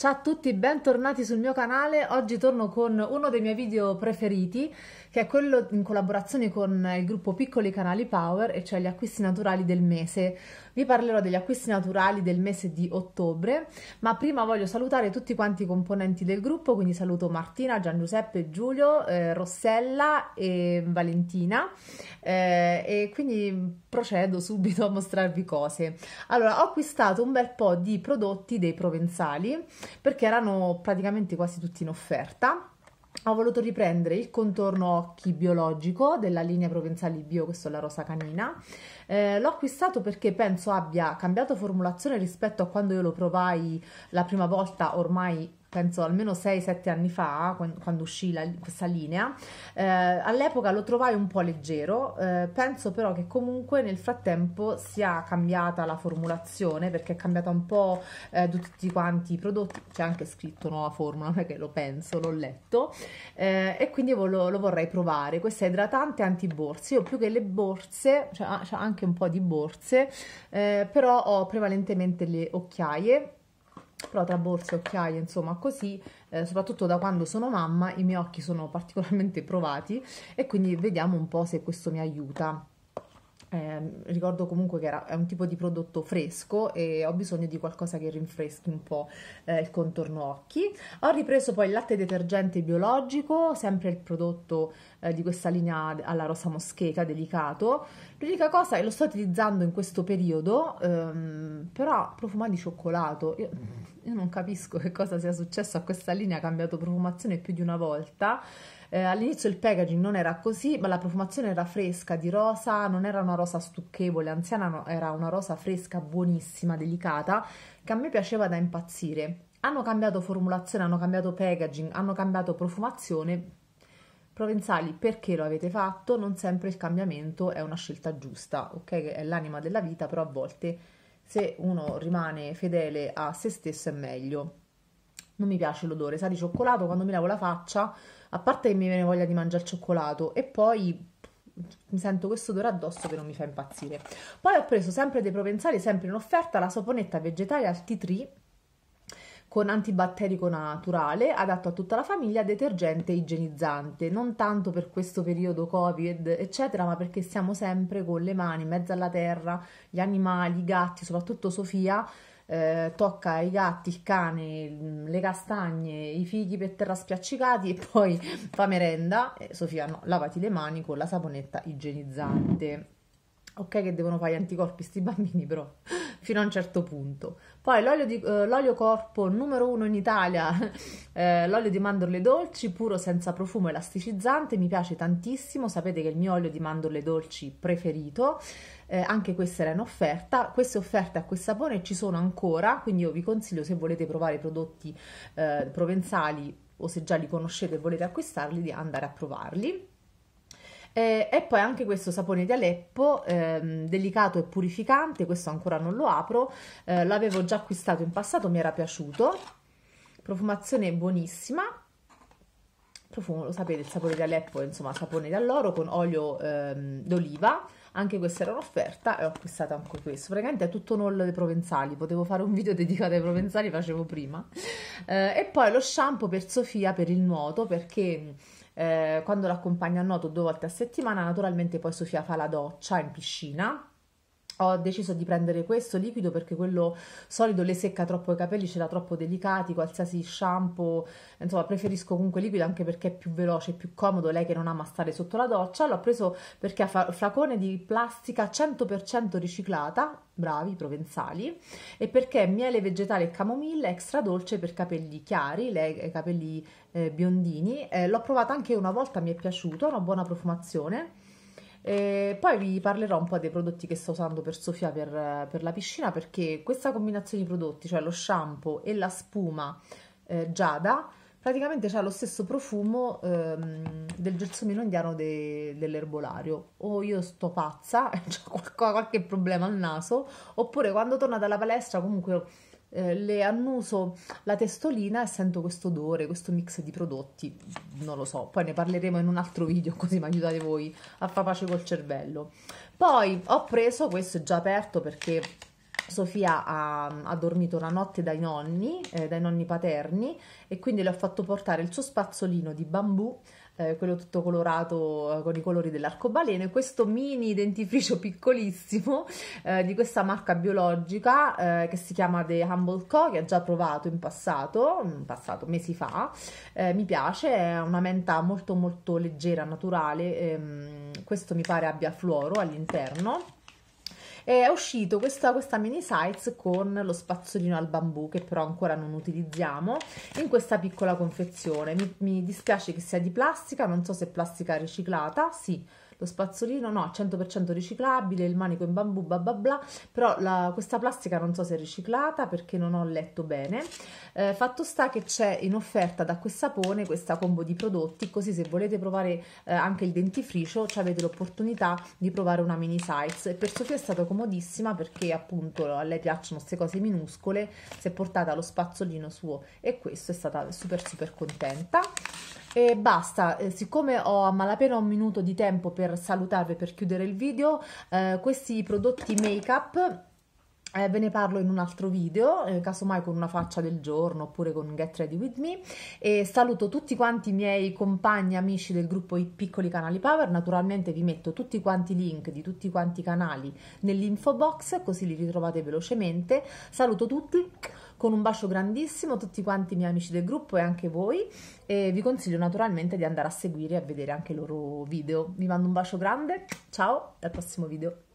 Ciao a tutti, bentornati sul mio canale. Oggi torno con uno dei miei video preferiti, che è quello in collaborazione con il gruppo Piccoli Canali Power, e cioè gli acquisti naturali del mese. Vi parlerò degli acquisti naturali del mese di ottobre, ma prima voglio salutare tutti quanti i componenti del gruppo, quindi saluto Martina, Gian Giuseppe, Giulio, eh, Rossella e Valentina. Eh, e quindi procedo subito a mostrarvi cose. Allora, ho acquistato un bel po' di prodotti dei provenzali perché erano praticamente quasi tutti in offerta ho voluto riprendere il contorno occhi biologico della linea Provenzali Bio, questo è la rosa canina. Eh, l'ho acquistato perché penso abbia cambiato formulazione rispetto a quando io lo provai la prima volta ormai penso almeno 6-7 anni fa, quando uscì la, questa linea, eh, all'epoca lo trovai un po' leggero, eh, penso però che comunque nel frattempo sia cambiata la formulazione perché è cambiata un po' eh, tutti quanti i prodotti, c'è anche scritto nuova formula, perché lo penso, l'ho letto eh, e quindi lo, lo, vorrei provare. Questa è idratante anti antiborsi, io più che le borse, cioè, c'è anche un po' di borse, eh, però ho prevalentemente le occhiaie però tra borse, occhiaie, insomma così, eh, soprattutto da quando sono mamma i miei occhi sono particolarmente provati e quindi vediamo un po' se questo mi aiuta. Eh, ricordo comunque che era, è un tipo di prodotto fresco e ho bisogno di qualcosa che rinfreschi un po' eh, il contorno occhi. Ho ripreso poi il latte detergente biologico, sempre il prodotto eh, di questa linea alla rosa moscheca delicato L'unica cosa che lo sto utilizzando in questo periodo, ehm, però profuma di cioccolato. Io mm io non capisco che cosa sia successo a questa linea, ha cambiato profumazione più di una volta. Eh, all'inizio il packaging non era così, ma la profumazione era fresca, di rosa, non era una rosa stucchevole, anziana, no, era una rosa fresca, buonissima, delicata, che a me piaceva da impazzire. Hanno cambiato formulazione, hanno cambiato packaging, hanno cambiato profumazione. Provenzali, perché lo avete fatto? Non sempre il cambiamento è una scelta giusta, ok? È l'anima della vita, però a volte se uno rimane fedele a se stesso è meglio. Non mi piace l'odore, sa di cioccolato, quando mi lavo la faccia, a parte che mi viene voglia di mangiare il cioccolato e poi mi sento questo odore addosso che non mi fa impazzire. Poi ho preso sempre dei provenzali, sempre in offerta, la saponetta vegetale al T3 con antibatterico naturale, adatto a tutta la famiglia, detergente igienizzante. Non tanto per questo periodo Covid, eccetera, ma perché siamo sempre con le mani in mezzo alla terra, gli animali, i gatti, soprattutto Sofia. Eh, tocca i gatti, il cane, le castagne, i fichi per terra spiaccicati e poi fa merenda. Eh, Sofia, no, lavati le mani con la saponetta igienizzante. Ok che devono fare gli anticorpi sti bambini, però fino a un certo punto. Poi l'olio, di, eh, l'olio corpo numero uno in Italia, eh, l'olio di mandorle dolci, puro senza profumo elasticizzante, mi piace tantissimo, sapete che è il mio olio di mandorle dolci preferito, eh, anche questa era in offerta, queste offerte a quel sapone ci sono ancora, quindi io vi consiglio se volete provare i prodotti eh, provenzali o se già li conoscete e volete acquistarli di andare a provarli. Eh, e poi anche questo sapone di Aleppo, ehm, delicato e purificante, questo ancora non lo apro, eh, l'avevo già acquistato in passato, mi era piaciuto, profumazione buonissima, profumo, lo sapete, il sapone di Aleppo, insomma sapone d'alloro con olio ehm, d'oliva, anche questa era un'offerta e ho acquistato anche questo praticamente è tutto un haul dei provenzali potevo fare un video dedicato ai provenzali facevo prima eh, e poi lo shampoo per Sofia per il nuoto perché eh, quando l'accompagno a nuoto due volte a settimana, naturalmente poi Sofia fa la doccia in piscina ho deciso di prendere questo liquido perché quello solido le secca troppo i capelli, ce l'ha troppo delicati, qualsiasi shampoo, insomma preferisco comunque liquido anche perché è più veloce, più comodo, lei che non ama stare sotto la doccia, l'ho preso perché ha flacone di plastica 100% riciclata, bravi provenzali, e perché miele vegetale e camomilla extra dolce per capelli chiari, lei ha eh, capelli eh, biondini, eh, l'ho provata anche una volta, mi è piaciuto, ha una buona profumazione, e poi vi parlerò un po' dei prodotti che sto usando per Sofia per, per la piscina perché questa combinazione di prodotti, cioè lo shampoo e la spuma eh, Giada, praticamente ha lo stesso profumo ehm, del gelsomino indiano de, dell'erbolario. O io sto pazza, ho qualche problema al naso, oppure quando torno dalla palestra comunque eh, le annuso la testolina e sento questo odore, questo mix di prodotti, non lo so, poi ne parleremo in un altro video così mi aiutate voi a far pace col cervello. Poi ho preso, questo è già aperto perché Sofia ha, ha, dormito una notte dai nonni, eh, dai nonni paterni e quindi le ho fatto portare il suo spazzolino di bambù eh, quello tutto colorato eh, con i colori dell'arcobaleno e questo mini dentifricio piccolissimo eh, di questa marca biologica eh, che si chiama The Humble Co che ho già provato in passato, in passato mesi fa, eh, mi piace, è una menta molto molto leggera, naturale, ehm, questo mi pare abbia fluoro all'interno è uscito questa, questa mini size con lo spazzolino al bambù che però ancora non utilizziamo in questa piccola confezione mi, mi dispiace che sia di plastica non so se è plastica riciclata sì lo spazzolino no, 100% riciclabile, il manico in bambù, bla bla bla, però la, questa plastica non so se è riciclata perché non ho letto bene. Eh, fatto sta che c'è in offerta da questo sapone questa combo di prodotti, così se volete provare eh, anche il dentifricio cioè avete l'opportunità di provare una mini size. Per Sofia è stata comodissima perché appunto a lei piacciono queste cose minuscole, si è portata lo spazzolino suo e questo è stata super super contenta. E basta, eh, siccome ho a malapena un minuto di tempo per salutarvi, per chiudere il video, eh, questi prodotti make-up eh, ve ne parlo in un altro video, eh, casomai con una faccia del giorno oppure con Get Ready With Me. E saluto tutti quanti i miei compagni amici del gruppo I Piccoli Canali Power. Naturalmente vi metto tutti quanti i link di tutti quanti i canali nell'info box, così li ritrovate velocemente. Saluto tutti con un bacio grandissimo, tutti quanti i miei amici del gruppo e anche voi. E vi consiglio naturalmente di andare a seguire e a vedere anche i loro video. Vi mando un bacio grande, ciao al prossimo video.